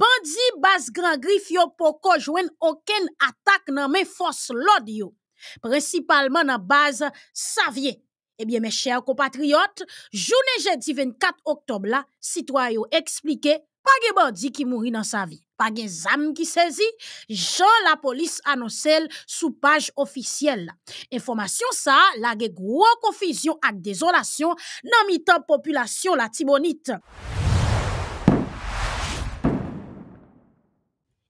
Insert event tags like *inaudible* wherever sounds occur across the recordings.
bandi bas grand Griffio yo poko attaque aucune attaque nan men force l'audio. Principalement Savier base savie. mes eh bien, mes chers compatriotes, journée jeudi 24 octobre-là, citoyen expliqué, pas pa qui qui dans sa vie vie, pa gen zam qui saisi, Jean la police annonce sous page officielle. Information ça, la confusion confusion désolation désolation et nan mitan la Tibonite.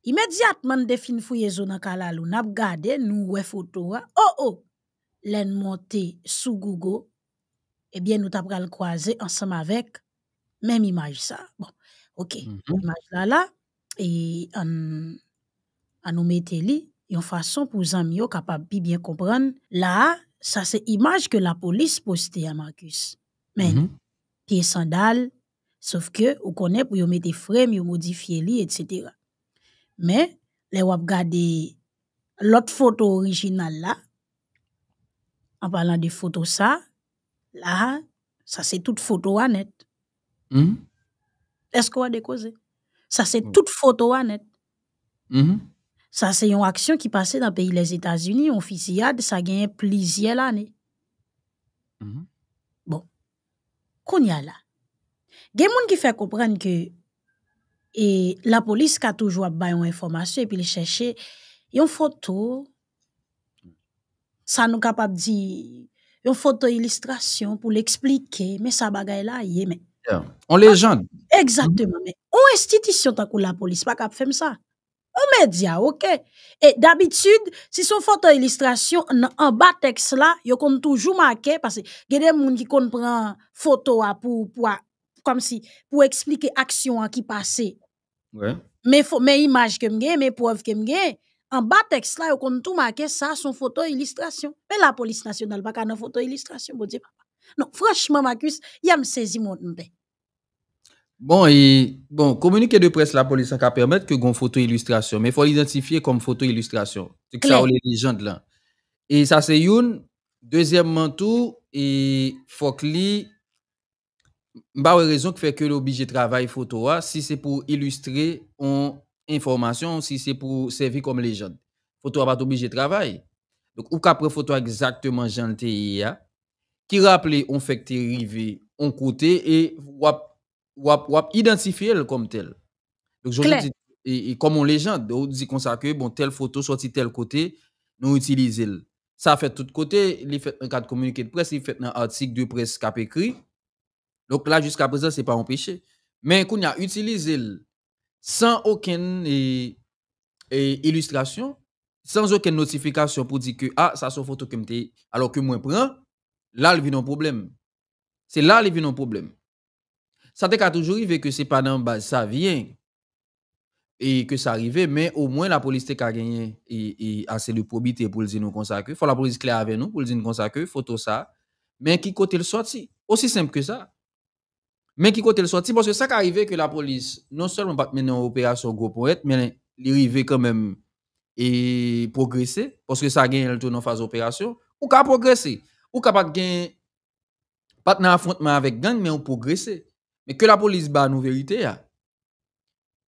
Immédiatement, de fin fouye zone kalalou, n'ap on a une photo photos. Oh oh! L'en monte sous Google, eh bien, nous avons croiser ensemble avec même image ça. Bon, ok. L'image Image là, là, et en, nous y li, une façon pour amis capable bien comprendre. Là, ça c'est image que la police postée à Marcus. Mais, mm sandales, sauf que, on connaît pour mettre des frame, vous modifie li, etc. Mais, les wap gade l'autre photo originale là, en parlant de photo ça, là, ça c'est toute photo à net. Hmm? Est-ce qu'on a décausé? Ça c'est hmm. toute photo à net. Hmm? Ça c'est une action qui passait dans le pays les États-Unis, une fusillade, ça gagne plusieurs années. Bon, qu'on y a là? Des gens qui fait comprendre que et la police qui a toujours baillé une information et puis chercher une photo. Ça nous capable de dire une photo illustration pour l'expliquer, mais ça bagaille là, yé, mais. On les exactement, mais. On institution, la police, pas capable faire ça. On média, ok. Et d'habitude, si son photo illustration, en bas texte là, y compte toujours marqué, parce que y a des gens qui comprennent photo pour comme si pour expliquer action qui passait. Ouais. Mais mais image que me mes preuves que me en bas texte là on tout marqué ça son photo illustration. Mais la police nationale pas de photo illustration bon Dieu papa. Non franchement Marcus, il a me saisi mon ben. Bon, et, bon, communiqué de presse, la police ça permettre que une photo illustration, mais il faut l'identifier comme photo illustration. C'est que ça, les légendes là. Et ça, c'est une. Deuxièmement, tout, il faut que ba raison qui fait que le l'oblige de si c'est pour illustrer on information si c'est pour servir comme Photo photo pas bat de travail Donc, ou qu'après photo exactement jan qui qui ki on fait te on côté et wap, wap, wap tel. Donc, et, comme on légende, on dit qu'on que bon, telle photo sortie tel côté, nous utilise. Ça fait tout côté, il fait un cadre communiqué de presse, il fait un article de presse a écrit. Donc là, jusqu'à présent, ce n'est pas empêché, péché. Mais qu'on a utilisé sans aucune illustration, sans aucune notification pour dire que, ah, ça, c'est une photo que alors que moi, je prends, là, il y a un problème. C'est là, il y a un problème. Ça te toujours arrivé que ce n'est pas dans base, ça vient et que ça arrive. mais au moins la police a gagné et, assez de probité pour le dire nous comme ça faut la police claire avec nous pour le dire comme ça que, photo ça, mais qui côté le sorti, aussi simple que ça. Mais qui côté le sorti Parce que ça qui que la police, non seulement pas mener une opération gros poète, mais l'arrivée quand même et progresser. Parce que ça a gagné le tour dans phase opération. Ou a progresser. Ou qu'à pas gagné, Pas dans affrontement avec gang, mais on progressé. Mais que la police bat nous vérité.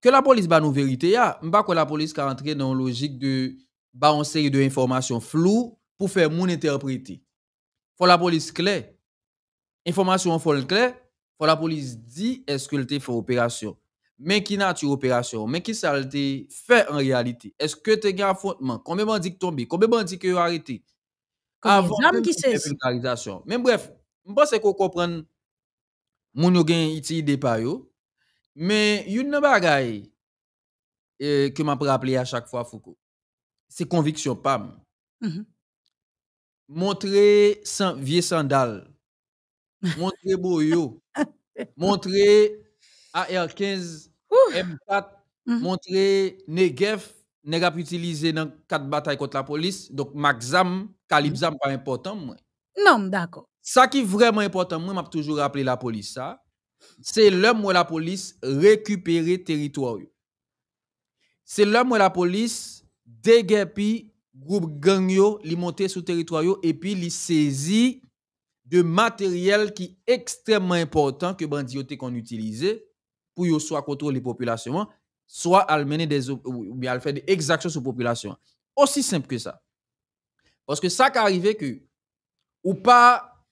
Que la police bat nous vérité. Je ne pas que la police a entré dans une logique de balancer une information floue floues pour faire mon interpréter. Faut la police claire. Information faut le claire. Faut la police dit est-ce que le fait opération. Mais qui nature opération? Mais qui ça fait en réalité? Est-ce que tu as affrontement? Combien de bandits tombés? Combien de bandits qui ont arrêté? Avant qui vulgarisation. Mais bref, je pense qu'on comprend mon yo gen iti ide pa yo. Mais une nan bagay euh, que m'a rappelé à chaque fois Foucault. C'est conviction pam. -hmm. Montrer sans vieux sandales. Montrer boyo montrer AR-15, M4, mhm. montrer utilisé dans quatre batailles contre la police. Donc, Maxam, Calibzam, pas important. Non, d'accord. Ça qui est vraiment important, moi, m'a toujours la police, ça. C'est l'homme où la police récupérer territoire. C'est l'homme où la police déguerpit groupe gang yo, li sur territoire et puis li saisit de matériel qui est extrêmement important que bandits qu'on utilisait pour soit contrôler les populations, soit des faire des exactions sur les population. Aussi simple que ça. Parce que ça qui arrive que ou pas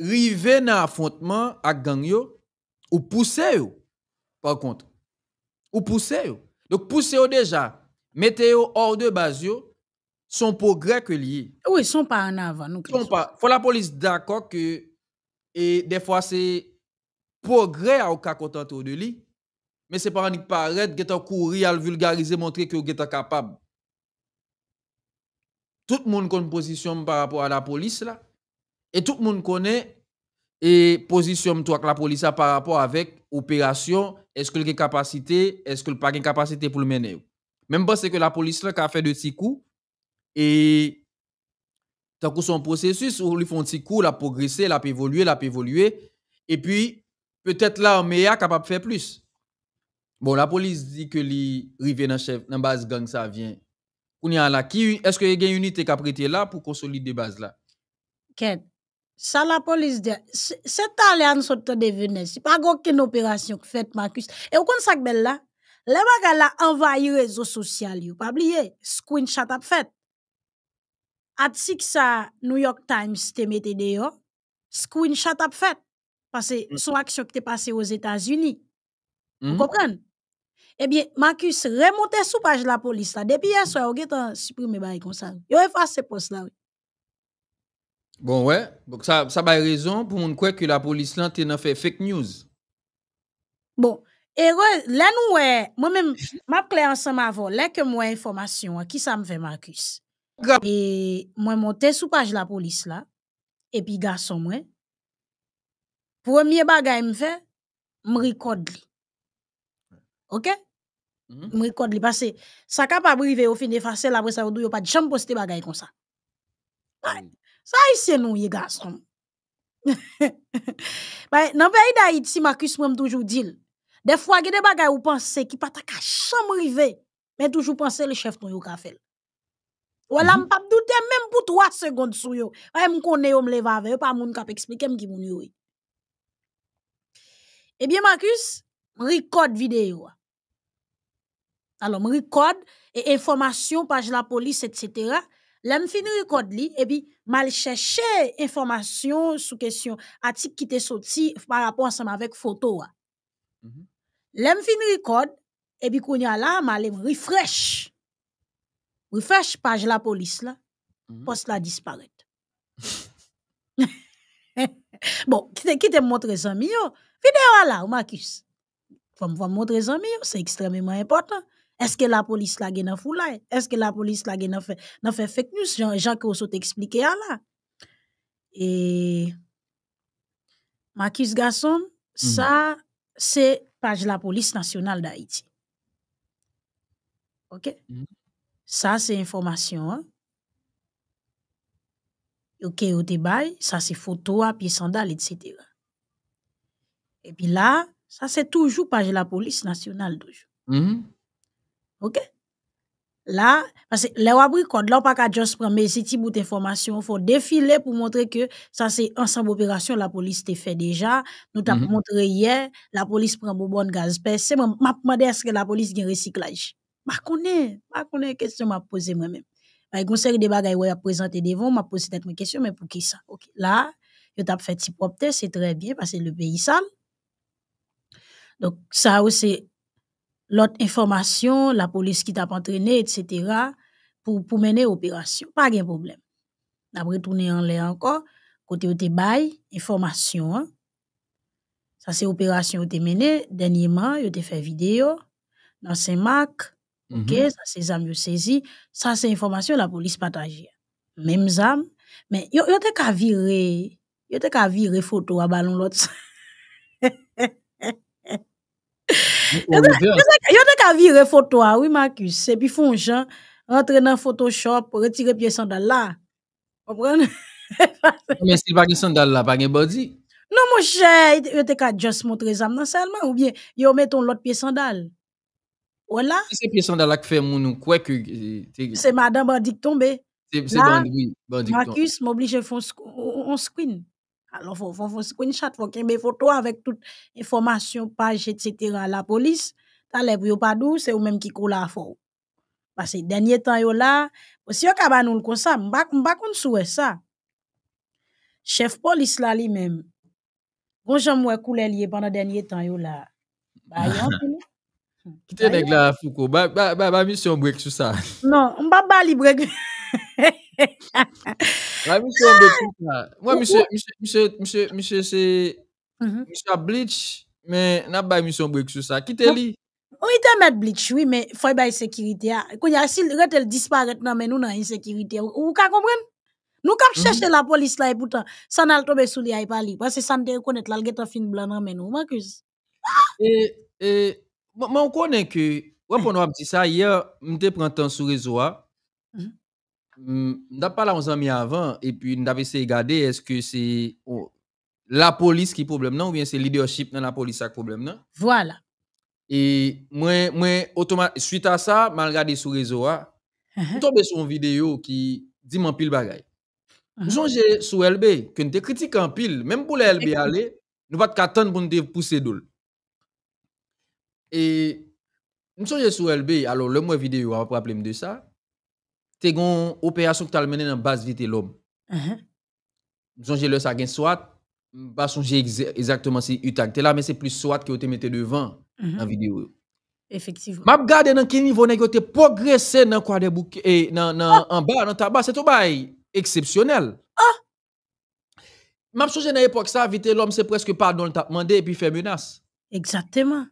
arriver dans affrontement avec gang ou pousser par contre. Ou pousser yo. Donc pousser déjà, mettez hors de base son progrès que lié. Oui, sont pas en avant. Nous sont pas. Faut la police d'accord que et des fois c'est progrès au cas autour de lui, mais c'est pas un paraître qui est courir à vulgariser montrer que est capable. Tout le monde connaît position par rapport à la police là et tout le monde connaît et position toi la police a par rapport avec opération, est-ce que a capacité, est-ce que pas capacité pour le mener. Même parce que la police là qui a fait de petits coups et tant son processus où lui font un petit coup, la progresser, la évoluer, la évolué. Et puis, peut-être là, on est capable de faire plus. Bon, la police dit que les rivières dans la base gang, ça vient. Est-ce qu'il y a une unité qui a prêté là pour consolider la base là? Ken, ça la police dit, c'est allé en sorte de venir. C'est pas aucune opération que fait Marcus. Et vous connaissez ça belle là? Les là envahi réseaux sociaux, vous pas oublier, screenshot a fait atik sa New York Times te mette yo, screenshot ap parce que mm. son action qui te passée aux états unis Mm -hmm. Eh bien, Marcus, remonte sou page la police la. Depi yè sou, yo ge tan suprime bari konsan. Yo efase pos la. Bon, Ouais. Donc, ça a raison pour moun kwe que la police là te fait fake news. Bon, et là, lè nou ouais, moi-même, map kle ansan ma avon, lè ke mwen information ki sa Marcus? Et moi monté sous page la police là et puis garçon moi premier bagage me fait me record OK Me mm -hmm. parce que ça capable arriver au fin de facile après ça ou pas de jambe poster bagage comme ça. Ça ici nous les garçons. Bah dans pays d'Haïti Marcus moi toujours dit des fois il y a des bagages ou penser qui pas ta chambre river mais toujours penser le chef ton yo fait. Ou ne pas doute même pour 3 secondes sou yo. Je ne ou m pa moun kap m ki Eh yo. E. Marcus, m record video. Alors m information, e information, page la police, etc. Lè m fin record li, je mal chèche information sou question qui qui te sorti par rapport à ça photo. photo je fini Lè m fin quand je la, je refresh refresh page la police là, mm-hmm. poste la disparaît. *laughs* bon, qui te montre les amis Vidéo là, Marcus. Faut me montrer les c'est extrêmement important. Est-ce que la police la gagne Est-ce que la police la gagne fait nan fait fake news Jean Jean que vous expliquer là. Et Marcus garçon, mm-hmm. ça c'est page la police nationale d'Haïti. OK mm-hmm. Ça, c'est information. Hein. Ok, au débat, ça c'est photo, pied sandales, etc. Et puis là, ça c'est toujours page la police nationale toujours. Mm-hmm. Ok? Là, parce que les abris là, on pas qu'à juste prendre mes petits bouts d'informations, faut défiler pour montrer que ça c'est ensemble opération, la police t'a fait déjà. Nous t'avons mm-hmm. montré hier, la police prend bon gaz. Ben, c'est m'a demandé est que la police a recyclage? Ma konen, ma konen question ma pose mwen men. Ay de a ma posé mais Ok, yo bien, que le pays ça donc ça aussi l'autre information la police qui t'a entraîné, et cetera, pour mener mene operasyon. Pa gen problem. toune an lè anko, kote Ça, c'est opération que menée. Dernièrement, il a fait vidéo dans ces Mac. Mmh ok, ça c'est zam saisi, ça c'est information la police partager. Même zam, mais yo yo te ka virer, yo te ka virer photo à ballon l'autre. *laughs* yo te ka virer photo à oui Marcus, et puis font gens rentrer dans Photoshop, retirer pied sandal là. Comprendre? mais c'est pas gen sandale là, pas gen body. Non mon cher, yo te ka juste montrer zam non seulement ou bien yo metton l'autre pied sandale voilà. C'est pièce dans la fait mon quoi que euh, c'est madame bandique tombée. C'est bandique. Marcus m'oblige à faire on screen. Alors faut faut faire screenshot, faut qu'il mes photos avec toute information, page etc. la police. T'as les bruits pas doux, c'est eux même qui coulent la fort. Parce que dernier temps yo là, si yo le nous comme ça, m'ba m'ba kon souwe ça. Chef police là lui-même. Bon j'aime ouais couler lié pendant dernier temps yo là. Bah yon *laughs* Kite neg la fuko, ba misyon brek sou sa. *laughs* Non, mba bali brek. La *laughs* misyon brek sou sa. Mwa misyon, misyon, misyon, misyon se, mhm. misyon a bleach, men nap ba misyon brek sou sa. Kite li. Ou ite met bleach, oui, men foy bay sekiriti ya. Koun ya sil, ret el disparet nan men nou nan insekiriti ya. Ou ka komren? Nou ka mseche mhm. la polis la e putan. San al tobe sou li a e pali. Wase san te rekonet la lget a fin blan nan men nou. Mwa kriz. E... e Moi, on connaît que, hmm. a dit ça, hier, je me temps sur réseau. Hein. Hmm. Hmm, n'ai pas là aux amis avant, et puis nous pas essayé de regarder est-ce que c'est oh, la police qui est problème non, ou bien c'est le leadership dans la police qui le problème non. Voilà. Et moi, moi suite à ça, je regardé sur réseau. Hein. Uh-huh. Je suis tombé sur une vidéo qui dit mon pile bagaille. Uh-huh. Nous sur LB, que nous critiquons en pile, même pour les LB aller, nous ne pouvons pas attendre pour nous pousser d'où. Et nous sommes sur LB, alors le mois vidéo, on va pas de ça. Tu une opération que tu as menée dans la base vite l'homme. Nous uh-huh. sommes le ça soit, je ne pas exactement si là, mais c'est plus soit que te mettez devant En uh-huh. vidéo. Effectivement. Je regarde dans quel niveau tu as progressé dans quoi des en eh, oh! bas, dans ta bas, c'est tout bail exceptionnel. Ah! Je me souviens l'époque, ça, vite l'homme, c'est presque pardon, le t'a demandé et puis fait menace. Exactement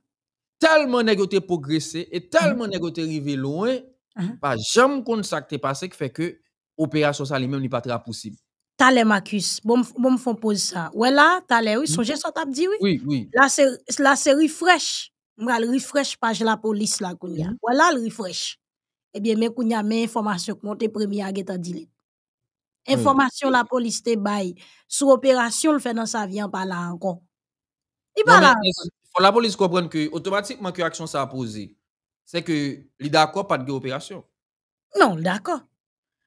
tellement négoté progressé et tellement mm-hmm. négoté arrivé loin, mm-hmm. pas jamais qu'on ça qui passé qui fait que opération ça lui-même n'est pas très possible. Tale Marcus, bon, bon me font pose ça. Ouais là, Je oui, songe mm-hmm. ça t'a dit oui. Oui, oui. Là c'est la série fraîche. M'ra le refresh page la police là kounya. le refresh. Eh bien mais kounya mais information que monte premier à geta dit. Information la police te bail. Sur opération le fait dans sa vie en pas là encore. Il parle la police comprend que automatiquement que l'action ça a c'est que l'idée d'accord pas de opération. Non, d'accord.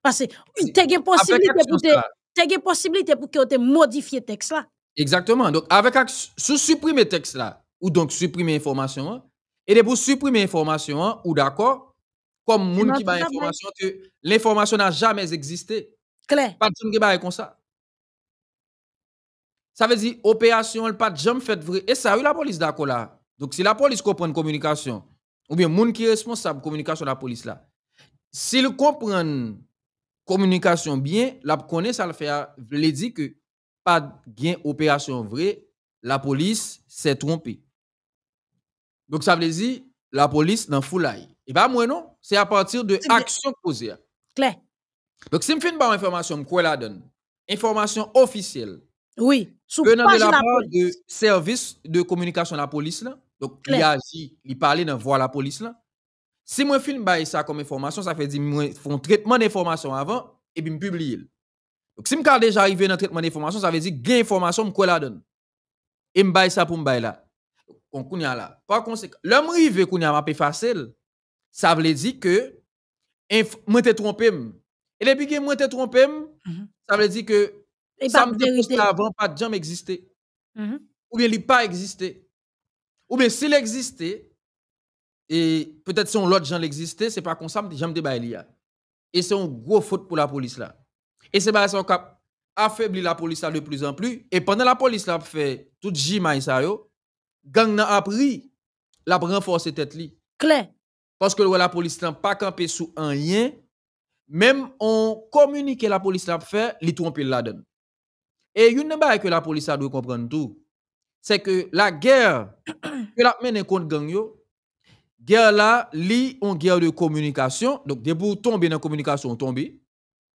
Parce que tu as une possibilité pour te possibilité pour que tu le texte là. Exactement. Donc avec sous supprimer texte là ou donc supprimer information et de pour supprimer l'information, ou d'accord comme monde qui ba information que l'information n'a jamais existé. Claire. Pas de monde qui comme ça. Ça veut dire opération, elle pas jambe fait vrai. Et ça, eu la police d'accord Donc, si la police comprend communication, ou bien monde qui est responsable communication de la police là, s'il comprend communication bien, la connaît ça le fait, veut hein. dit que pas gain opération vraie, la police s'est trompée. Donc, ça veut dire la police dans foulaille. Et eh pas ben, moi non, c'est à partir de action posée. Hein. Clair. Donc, si je fais une information, je la donne. Information officielle oui. Sous de la, la de service de communication de la police, là. donc il a dit, il parlait dans voix la police. Là. Si moi film ça comme information, ça fait dire moi font traitement d'information avant et puis me publie. Donc si me déjà arrivé dans traitement d'information, ça veut dire gain information me la donne. Et me fais ça pour me bail là. On là. Par conséquent, l'homme rive kounya m'a facile. Ça veut dire que me suis trompé. Et depuis que moi été trompé, mm-hmm. ça veut dire que eh ben, ça me avant, pas de existé. Mmh Ou bien, il n'a pas existé. Ou bien, s'il existait, et peut-être si on l'autre gens l'existait, c'est pas comme ça, me débat il Et c'est une grosse faute pour la police là. Et c'est affaibli ça qui affaiblit la police là de plus en plus. Et pendant la police là fait tout le ça yo, gang n'a appris la force tête li. Parce que la police n'a pas campé sous un rien. Même on communique la police là fait, li trompé la donne. Et une pas que la police a doit comprendre tout, c'est que la guerre *coughs* que la mené contre gang yo, guerre là, li on guerre de communication, donc des bouts tomber dans communication tomber.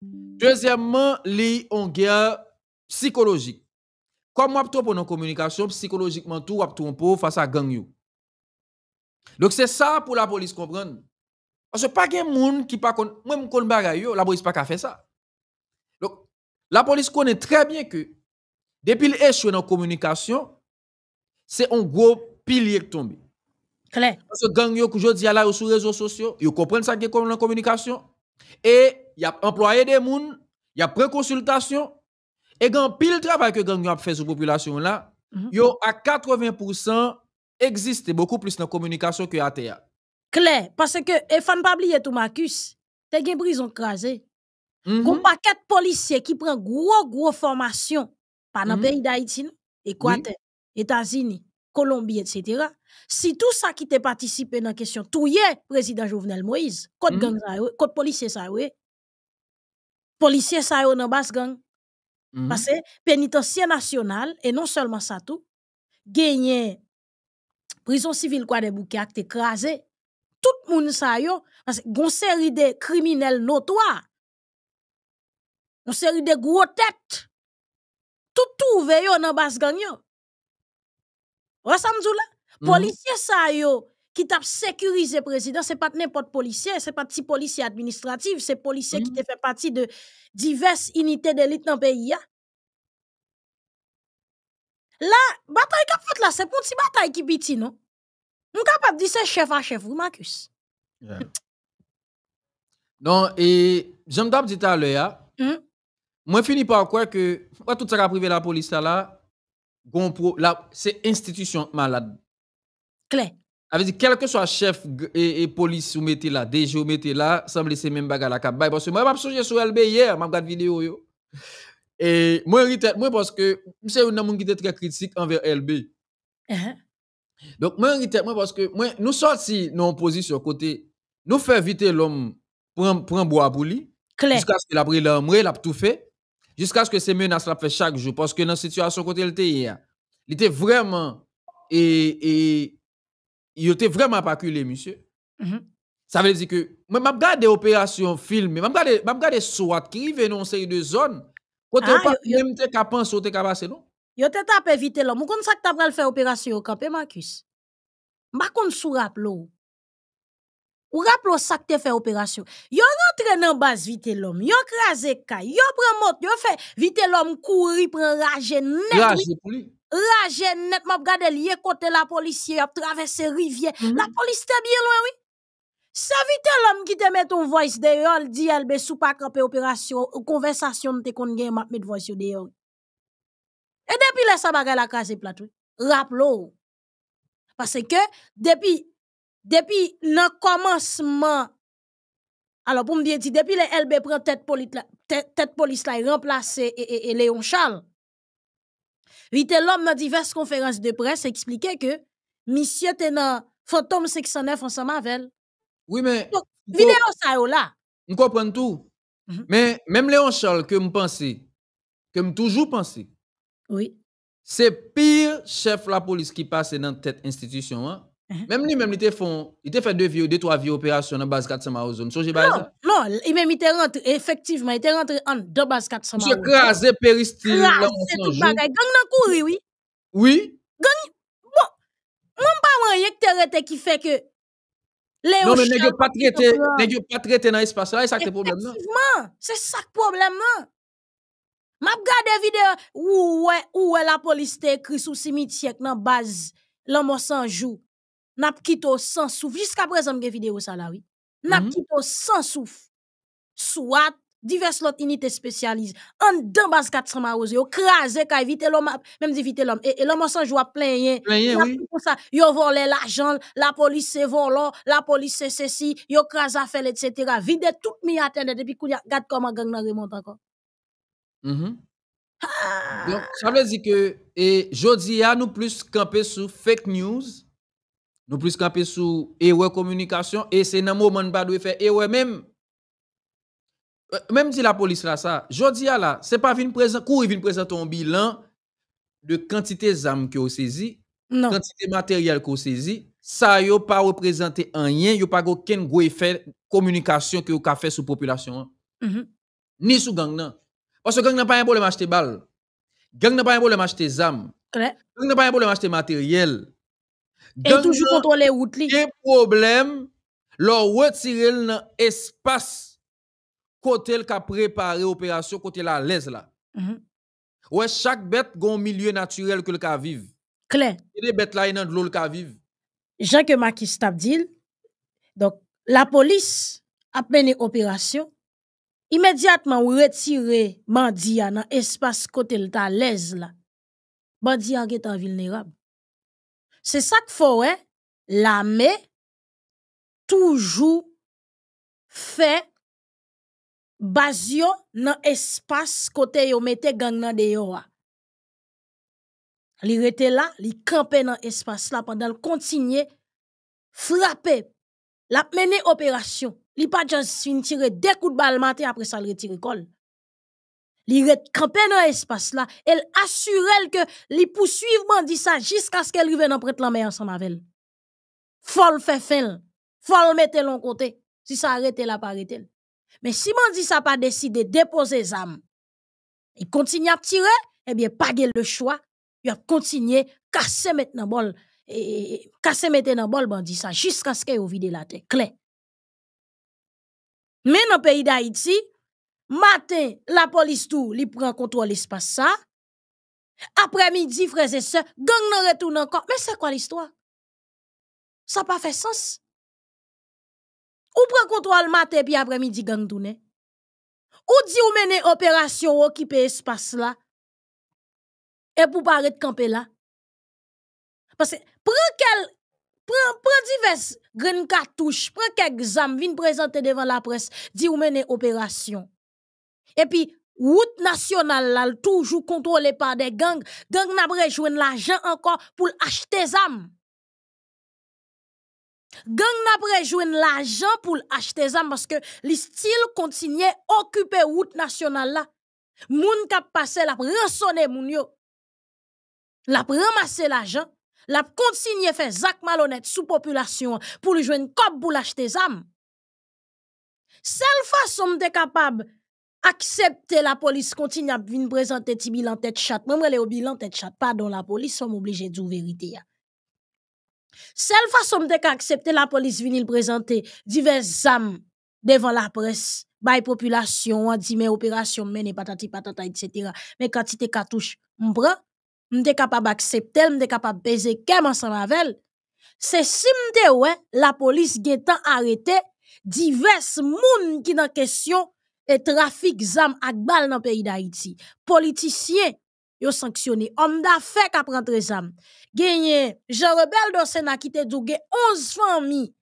Deuxièmement, li on guerre psychologique. Comme on trop dans communication psychologiquement tout on trompe face à gang Donc c'est ça pour la police comprendre. Parce que pas de monde qui pas moi comprends yo, la police pas faire ça. La police connaît très bien que depuis l'échoué dans la communication, c'est un gros pilier qui tombe. Claire. Parce que gang yo aujourd'hui là sur les réseaux sociaux, ils comprennent ça qui est comme la communication et y a employé des il y a pris consultation et gang pile travail que gang gens a fait sur population là, mhm. ont à 80% existe beaucoup plus dans la communication que à terre. Claire, parce que et fan pas oublier tout Marcus, t'es une prison crasée mm paquet de policiers qui prennent gros gros formation Panama dans mm-hmm. pays d'Haïti Équateur États-Unis Colombie etc. si tout ça qui t'est participé dans la question tout président Jovenel Moïse côte mm-hmm. gang ça côte policier ça policiers, policier ça dans basse gang parce que pénitentiaire national et non seulement ça tout gagné prison civile quoi des bouquets écrasé tout le monde sa yo, parce que une série de criminels notoires une série de gros têtes. Tout trouvé yo basse base Vous voyez Ou ça me là? Mhm. Policier ça yo qui t'a sécurisé président, n'est pas n'importe policier, c'est pas petit policier administratif, c'est policier qui mhm. fait partie de diverses unités d'élite dans le pays. Là, La bataille qui a fait là, c'est pour une petite bataille qui bite, non? On capable dire c'est chef à chef, vous, Marcus. Donc, non, et j'aime d'abord dire à l'heure, moi, fini par croire que, tout ça qu'a privé la police là, là c'est institution malade. Clair. Avec dit, quel que soit chef et, police vous mettez là, DG ou mettez là, me laisse même bagarre la cap bah, Parce que moi, je suis sur LB hier, je regardé vidéo. Et moi, je moi parce que c'est un homme qui était très critique envers LB. Uh-huh. Donc, moi, je moi parce que moi, nous sortis sur position côté, nous faisons éviter l'homme pour un bois pour lui. Jusqu'à ce qu'il a pris l'homme, il a tout fait. Jusqu'à ce que c'est menaces la fait chaque jour. Parce que dans la situation côté le il était vraiment. Et, et il était vraiment pas culé, monsieur. Mm Ça veut dire que. Moi, ma regarde des opérations filmées. Je m'a des SWAT qui arrivent dans une série de zones. Côté ah, pas même te ka penser ou te passer, non? Yo te tapé vite l'homme. Comme ça que t'as faire opération au campé, Marcus. ma ne sais pas ou rappelons ça que fait opération. Yo rentre dans base vite l'homme, yo crase kay, yo prend mot, yo fait vite l'homme courir prend rage net. Rage Rage net, m'a regardé lié côté la police, a traversé rivière. Mhm. La police était bien loin, oui. Ça vite l'homme qui te met ton voice dehors, il dit elle be sous pas camper opération, conversation te kon gen m'a met voice dehors. Et depuis là ça la crasé plateau. Rappelons. Parce que depuis depuis le commencement, alors pour me dire, depuis le LB prend tête police, tête, police là, remplacé et, Léon Charles, était l'homme dans diverses conférences de presse expliqué que monsieur était dans Fantôme 609 en Samavel. Oui, mais. Donc, vidéo ça là. Je comprends tout. Mhm. Mais même Léon Charles, que je pense, que je toujours pensé. Oui. C'est pire chef la police qui passe dans cette institution. Hein. Hein? même lui, même il était fait deux ou deux, trois vieux opérations dans la base 400 maos. Non, non, il était rentré, effectivement, il était rentré en deux base 400 maos. Il écrasé, péristyle. Il a fait tout Gang dans courir, oui. Oui. Gang, bon, moi, je ne sais qui fait que. Non, mais n'est-ce pas traité, nest pas traité dans l'espace là, c'est ça le problème. Effectivement, c'est ça le problème. Je regarde des vidéo où est la police qui écrit sous cimetière dans la base, l'homme sans joue. N'a pas quitté sans souf. jusqu'à présent. je vidéo ça la, oui. N'a pas mhm. quitté sans souf. Soit divers autres unités spécialisées En d'un bas 400 marose, yo krasé ka évité l'homme, même éviter l'homme. Et, l'homme sans joie plein yen. Oui. yo volé l'argent, la police se volant, la police se ceci, yo krasé affaires etc. Vide tout mi et depuis qu'on regarde comment gang nan remonte encore. -hmm. Donc, ça veut dire que, et, jodi a nous plus camper sur fake news, nous plus camper sur erreur communication et c'est dans moment pas de faire erreur même. Euh, même si la police là ça, jodi a là, c'est pas une présent courir présenter un bilan de quantité d'armes que vous saisi, quantité matériel que vous saisi, ça yo pas représenté en rien, yo pas aucun gros effet communication que vous fait sur population. Mm-hmm. Ni sur gang nan. Parce que gang n'a pas un problème acheter balle. Gang n'a pas un problème acheter armes. Gang n'a pas un problème acheter matériel et toujours contrôler route y Des problèmes, leur retirer dans espace côté qu'a préparé opération côté la l'aise là. Mhm. Ouais, chaque bête un milieu naturel que le cas vive. Clair. Et bêtes là dans de l'eau le cas vive. Jean que Macky donc la police a mené opération immédiatement ou retirer Mandia dans l'espace côté le ta là. Mandia est vulnérable. C'est ça que faut, hein? toujours fait basio dans l'espace côté yon mette gang dans de yon. Ah. Li là, li campait dans l'espace là pendant le continue frapper. La mener opération. pas pas jan tiré des deux coups de balle matin après ça le col. Li ret dans l'espace-là, elle elle que que li jusqu'à ce qu'elle jusqu'à ce qu'elle rive la prête la elle. Faut le faire fin. Faut le mettre l'on côté si ça arrête, là la pas. Mais si pas ça pas déposer les armes, il continue à tirer, eh bien, pas le choix, il a continuer casser maintenant bol et eh, casser maintenant bol bandit ça jusqu'à ce qu'elle vide la tête clair. Mais dans le pays d'Haïti, Matin, la police tout, li prend contrôle l'espace ça. Après-midi, frères et sœurs, gang nan retourne encore. Mais c'est quoi l'histoire? Ça pas fait sens. Ou prend contrôle matin puis après-midi gang tourne. Ou dit ou mène opération occuper espace là. Et pour pas de camper là. Parce que prend diverses prend prend divers graines cartouches, prend quelques exam, vin présenter devant la presse, dit ou mène opération. Et puis, route nationale là, toujours contrôlée par des gangs. Gang n'a pas rejoint l'argent encore pour acheter des armes. Gang n'a pas rejoint l'argent pour acheter des âmes parce que les styles continuaient à occuper route nationale là. Moun kap passé la ils moun yo. La ramasser l'argent, la continuer faire zak malhonnête sous population pour lui joindre cop pour l'acheter des Seule façon de capable accepter la police continue à venir présenter ti bilan tête chat même les bilan tête chat pardon la police sont obligés de dire vérité ya. Seule façon de accepter la police venir présenter diverses armes devant la presse by population on dit mais opération mené patati patata etc. mais quand tu te cartouche on prend m'te capable accepter m'te capable baiser qu'elle ensemble avec c'est si m'te ouais la police gétant arrêter divers moun qui dans question et trafic zam ak bal dans le pays d'Haïti. Politiciens, yo sanctionné. Homme d'affaires qui des zam. Gagné, Jean Rebel do Sénat qui te 11 familles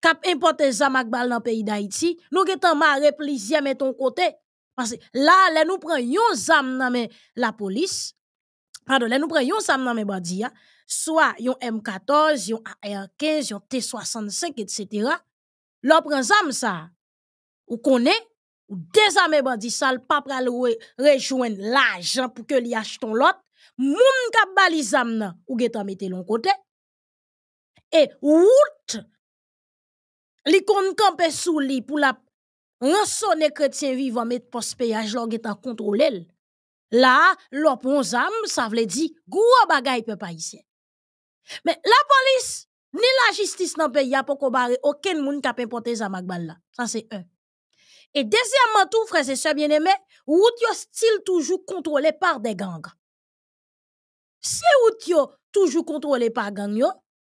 kap importe zam ak bal dans pays d'Haïti, nous getan mare plusieurs met ton côté. Parce que là, les nous prenons yon zam nan la police, pardon, les nous prenons yon zam nan bandia hein. soit yon M14, yon AR15, yon T65, etc. L'on prend zam ça, ou konen, ou désarmé bandi sal pa pral rejoindre l'ajan pour ke li achton lot, moun kap balizam nan, ou getan mette lon kote. et wout, li kon kampe sou li pour la ransone chrétien vivant, met pospeyaj l'on getan kontrole l. La, lop zam, sa vle di, gros bagay pe pa isye. Mais la police, ni la justice nan pe pour pou barre aucun moun kap impote zam ak bal la. Sa se un. Et deuxièmement, tout, frères et sœurs bien-aimés, route yo style toujours contrôlé par des gangs. Si route yo toujours contrôlé par gang yo,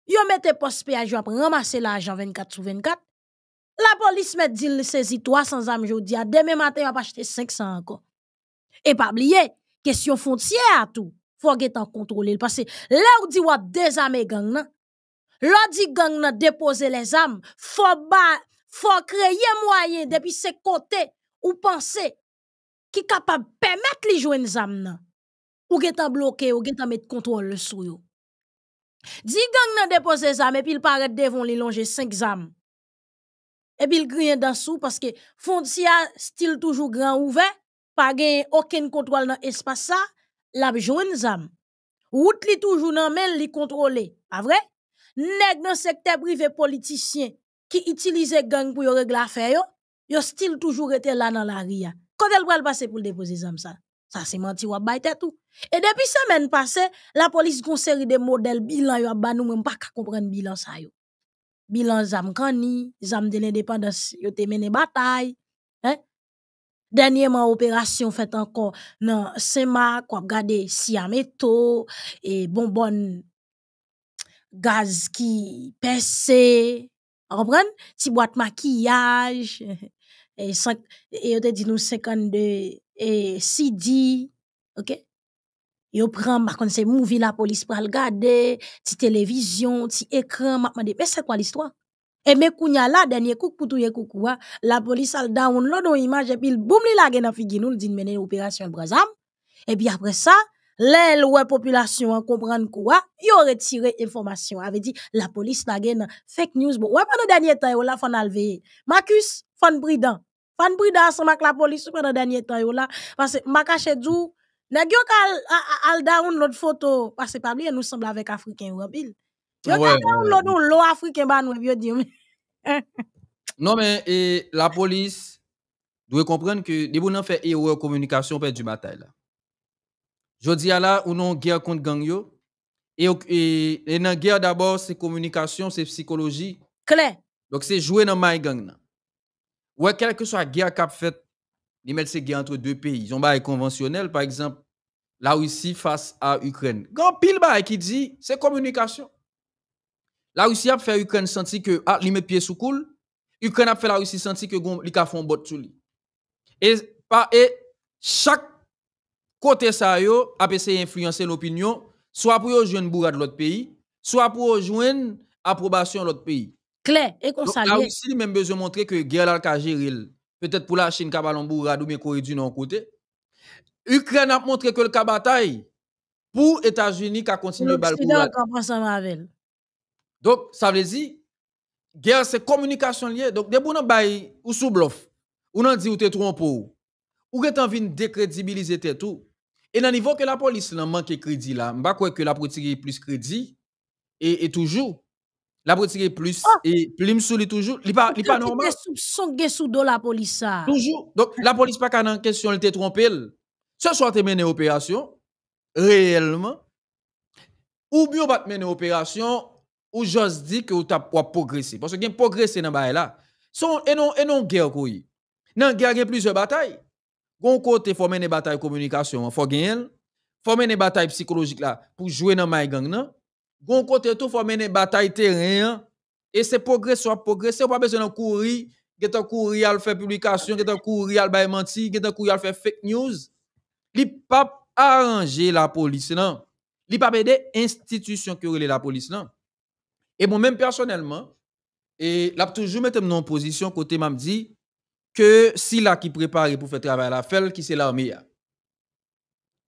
yo mette poste péage pour ramasser l'argent 24 sur 24. La police met dit saisit 300 âmes aujourd'hui. demain matin va acheter 500 encore. Et pas oublier question frontière à tout. Faut que t'en contrôler parce que là où dit wap désarmer gang nan. Là dit gang nan déposer les armes, faut ba faut créer moyen depuis ce côté ou penser qui capable permettre les jeunes zam ou getan bloqué ou getan mettre contrôle sur yo Dit gang nan déposer ça mais puis il paraît devant les longer cinq zam et puis il grien dans sous parce que Fontia style toujours grand ouvert pas gain aucun contrôle dans espace ça la jeune zam route li toujours nan main li contrôler pas vrai nèg dans secteur privé politicien qui utilisait gang pour régler affaire yo yo style toujours été là dans la ria quand elle va le passer pour déposer ça ça c'est menti ou tout et depuis semaine passée la police a des modèles bilan yo ba nous même pas comprendre bilan ça yo bilan zam kani zam de l'indépendance yo te bataille hein Dernièrement, opération faite encore dans Saint-Marc, si regarde Siameto et bonbon gaz qui pèse, vous comprenez Petite boîte maquillage, *laughs* et, 5, et yote dit nous 52, et CD, ok Yo prend, par contre, c'est movie la police pour le garder, télévision, si écran, mais c'est quoi l'histoire? Et eh, mes kounya là, dernier coup, pour touye coucou, ah, la police a download une image, et puis boum, li la gen nan figi nou, dit mener opération Brazam. Et puis après ça, l'aile ouais population comprendre quoi il aurait retiré information avait dit la police n'a gain fake news ouais pendant dernier temps yo là fon enlever Marcus fon brident fon brident la police pendant dernier temps yo là parce que ma caché dou nèg yo al down photo parce que pas bien nous semble avec africain ou en yo africain ba nous yo dit *laughs* non mais la police doit comprendre que debout n'en fait erreur communication perd du bataille Jodi à là, ou a guerre contre gang Et, dans la guerre d'abord, c'est communication, c'est psychologie. Claire. Donc c'est jouer dans ma gang. Nan. quelque quelle que soit la guerre qu'a fait, les entre deux pays. Ils ont bail conventionnel, par exemple, la Russie face à Ukraine. Grand pile bail qui dit, c'est communication. La Russie a fait Ukraine sentir que, ah, li met pied sous coule. Ukraine a fait la Russie sentir que, li ka font bot sous et chaque Côté ça, yo, a essayé influencer l'opinion, soit pour yo jouer une de l'autre pays, soit pour yo jouer approbation de l'autre pays. Clair, et qu'on s'allie. La Russie, même besoin de montrer que guerre là, peut-être pour la Chine, Kabalon bourrade ou bien Corée du Nord côté. Ukraine a montré que le bataille pour États-Unis qui a continué le bal Donc, ça veut dire, guerre, c'est communication liée. Donc, des bonnes Bay ou sous bluff, ou non dit ou t'es trompé, ou t'es envie de décrédibiliser tout. Et dans le niveau que la police n'a manqué crédit là, ne crois que la ait plus crédit et, et toujours. La retirer plus oh. et plume sous toujours. Il pas pas normal. soupçon sous dos la police ça. Toujours. Donc la police pas qu'en question elle t'est trompée. Ce soit tu mené opération réellement ou bien pas mener opération ou j'ose dire que tu as progresser. parce que progresser progressé dans bail là. Son et non et non guerre quoi. Dans guerre plusieurs batailles. Gon côté faut mener bataille communication, faut gagner, faut mener bataille psychologique là pour jouer dans my gang non. Gon côté tout faut mener bataille terrain et c'est progresser, progresser, pas besoin de courir, gétant courir al faire publication, gétant courir al bay mentir, gétant courir al faire fake news. Li pas arranger la police non. Li pas aider institution relait la police non. Et moi même personnellement et là toujours mettre en position côté m'a dit que si là qui prépare pour faire travail à la FEL, qui c'est l'armée.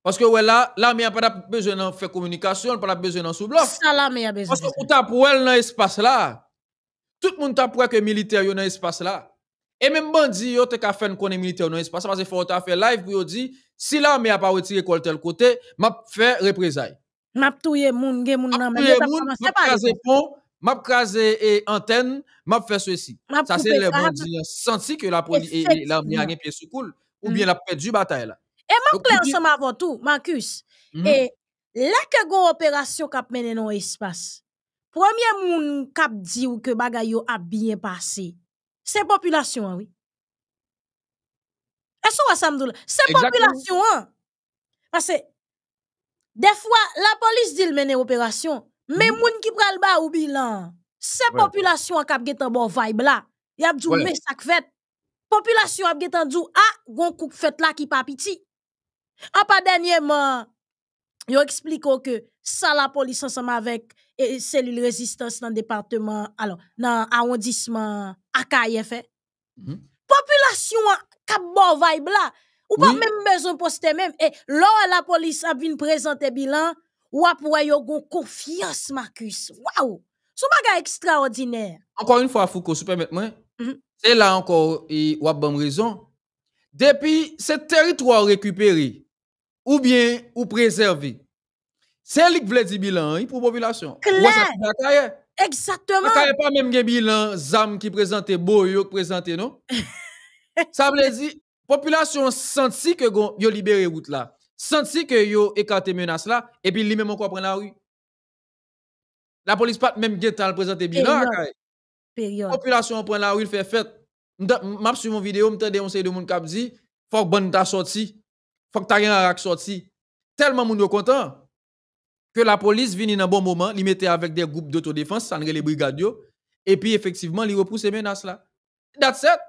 Parce que ouais, là, l'armée n'a pas besoin de faire communication, pas besoin de sous-bloc. Ça, l'armée a besoin. Parce que vous tapez dans l'espace là. Tout le monde tape que militaire dans l'espace là. Et même bandi, yo te ka fait qu'on est militaire dans l'espace parce que faut ta fait live pour dire si l'armée a pas retiré quoi tel côté, m'a fait représailles. M'a touyer moun, monde, moun n'a pas C'est pas m'a crasé et antenne, m'a fait ceci. Ça, c'est le bon hein. Senti que la police et l'armée a un pied sous coule, ou mm. bien la perdu bataille Et m'a clair ensemble avant tout, Marcus. Mm-hmm. Et là que go opération cap mené dans espace. Premier moun cap dit que bagay a bien passé. C'est population hein, oui. Est-ce que ça me C'est population hein. Parce que des fois la police dit le mener opération mais les gens qui prennent le ou bilan, c'est population qui a un bon vibe là. y a dit, mais ça fait. Population a dit, ah, gon coup fait là qui pas piti En pas dernièrement, ils expliqué que ça la police ensemble avec cellule résistance dans le département, alors, dans l'arrondissement Akaye fait. Hmm? Population a a bon vibe là. Ou pas même besoin poster même. Et là, la police a présenté présenter bilan, ou apoué yon gon confiance, Marcus. Waouh! Son bagay extraordinaire. Encore une fois, Foucault, super moi. C'est mhm. là encore, ou a raison. Depuis ce territoire récupéré, ou bien ou préservé, c'est l'ik qui veut dire bilan pour la population. Claire! Exactement. Il n'y pas même bilan, ZAM qui présente, Boyo qui présente, non? Ça veut dire, la population sentit que a libéré route là senti que yo écarté menace là et puis lui-même encore prend la rue. La police pas même bien le présenter bien là. Population prend la rue, il fait fête. M'a sur mon vidéo, me on sait de monde qui dit faut que bonne ta sorti. Faut que ta rien sorti. Tellement moun yo content que la police vini dans bon moment, li mette avec des groupes d'autodéfense, ça les brigades et puis effectivement, li repousse menace là. That's it.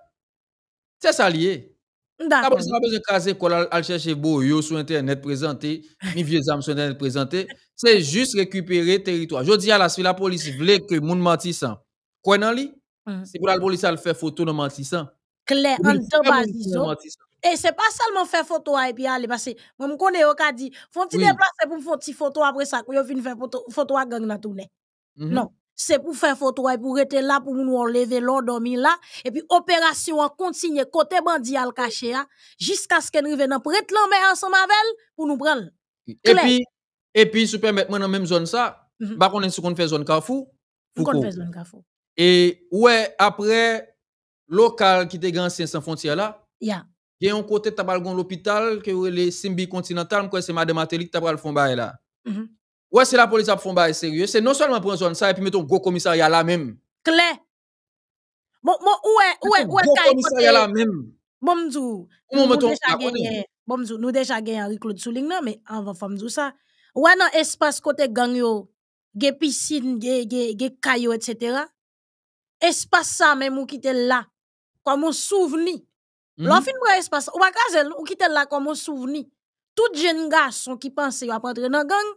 C'est ça lié. D'accord. Pas besoin de caser quoi, aller chercher Boyo sur Internet présenté, ni vieux âmes sur Internet présenté. C'est juste récupérer territoire. Je dis à la police, la police voulait que moun mentissant, quoi dans lui? Mm. C'est pour la police à faire photo dans mentissant. Claire, en deux et c'est pas seulement faire photo et puis aller passer. Moi, je connais au cas dit, font-ils déplacer pour faire photo après ça, pour venir faire photo à gang dans tournée. Mm-hmm. Non c'est pour faire photo pour être là pour nous enlever, l'eau dormir là et puis opération en continue côté bandit à le cacher hein, jusqu'à ce qu'elle revienne prête l'en ensemble avec elle pour nous prendre. Et puis et puis moi dans même zone ça, bah on est sur qu'on fait zone Carrefour. Qu'on fait zone Carrefour. Et ouais après local qui était grand sans frontière là. Il y a un côté de l'hôpital que le Simbi Continental, c'est madame Atelic le fond là. Mhm. Ouais, c'est la police qui font bail sérieux. C'est non seulement pour zone ça, et puis mettons gros commissariat là même. Clair. Bon, bon, ouais, ouais, ouais, est, commissariat là même. Bon, mdou. Bon, on bon, mdou, nous déjà gagné Henri-Claude Souling, non, mais avant, femme, mdou ça. Ouais, dans espace côté gang yo, ge piscine, ge, ge, ge kayo, etc. Espace ça même ou qui était là, comme un souvenir. Hmm. L'enfin moi espace, ou pas ou qui était là comme un souvenir. Tout jeune garçon qui pense qu'il va dans gang,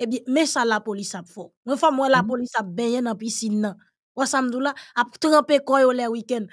eh bien, mais ça la police a fait. Moi, fois, moi, la mm-hmm. police a baigné dans la piscine. Ou ça a trempé quoi au week-end.